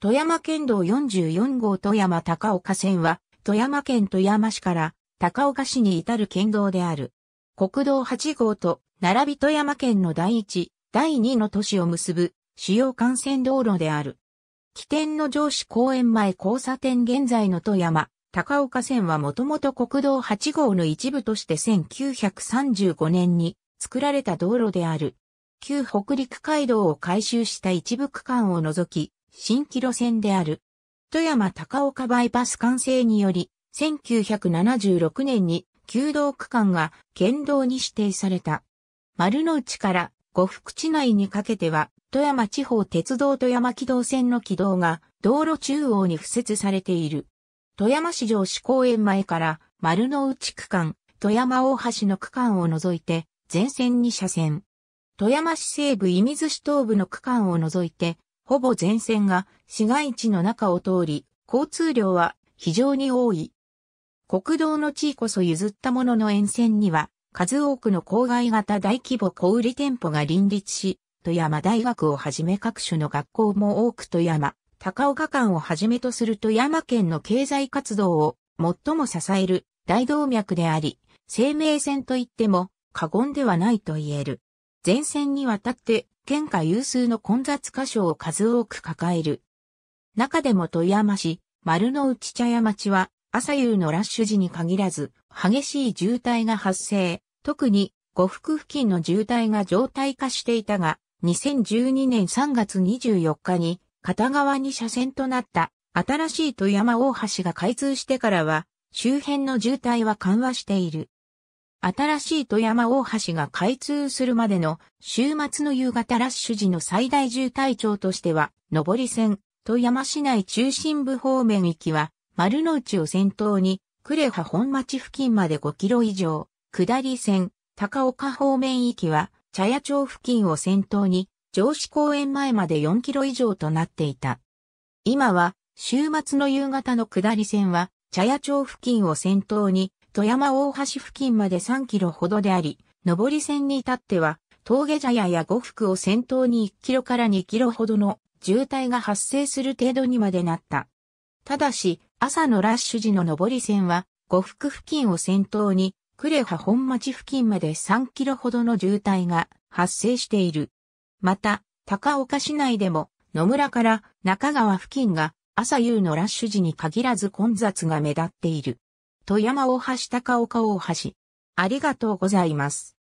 富山県道44号富山高岡線は、富山県富山市から高岡市に至る県道である。国道8号と並び富山県の第1、第2の都市を結ぶ主要幹線道路である。起点の上市公園前交差点現在の富山、高岡線はもともと国道8号の一部として1935年に作られた道路である。旧北陸街道を改修した一部区間を除き、新規路線である。富山高岡バイパス完成により、1976年に旧道区間が県道に指定された。丸の内から五福地内にかけては、富山地方鉄道富山軌道線の軌道が道路中央に付設されている。富山市城市公園前から丸の内区間、富山大橋の区間を除いて、全線に車線。富山市西部伊水市東部の区間を除いて、ほぼ全線が市街地の中を通り、交通量は非常に多い。国道の地位こそ譲ったものの沿線には、数多くの郊外型大規模小売店舗が林立し、富山大学をはじめ各種の学校も多く富山、高岡間をはじめとする富山県の経済活動を最も支える大動脈であり、生命線といっても過言ではないと言える。前線にわたって県下有数の混雑箇所を数多く抱える。中でも富山市、丸の内茶屋町は、朝夕のラッシュ時に限らず、激しい渋滞が発生。特に、呉服付近の渋滞が常態化していたが、2012年3月24日に、片側に車線となった新しい富山大橋が開通してからは、周辺の渋滞は緩和している。新しい富山大橋が開通するまでの週末の夕方ラッシュ時の最大渋滞長としては、上り線、富山市内中心部方面行きは、丸の内を先頭に、呉羽本町付近まで5キロ以上、下り線、高岡方面行きは、茶屋町付近を先頭に、城市公園前まで4キロ以上となっていた。今は、週末の夕方の下り線は、茶屋町付近を先頭に、富山大橋付近まで3キロほどであり、上り線に至っては、峠茶屋や呉服を先頭に1キロから2キロほどの渋滞が発生する程度にまでなった。ただし、朝のラッシュ時の上り線は、呉服付近を先頭に、呉羽本町付近まで3キロほどの渋滞が発生している。また、高岡市内でも、野村から中川付近が朝夕のラッシュ時に限らず混雑が目立っている。富山大橋高岡大橋。ありがとうございます。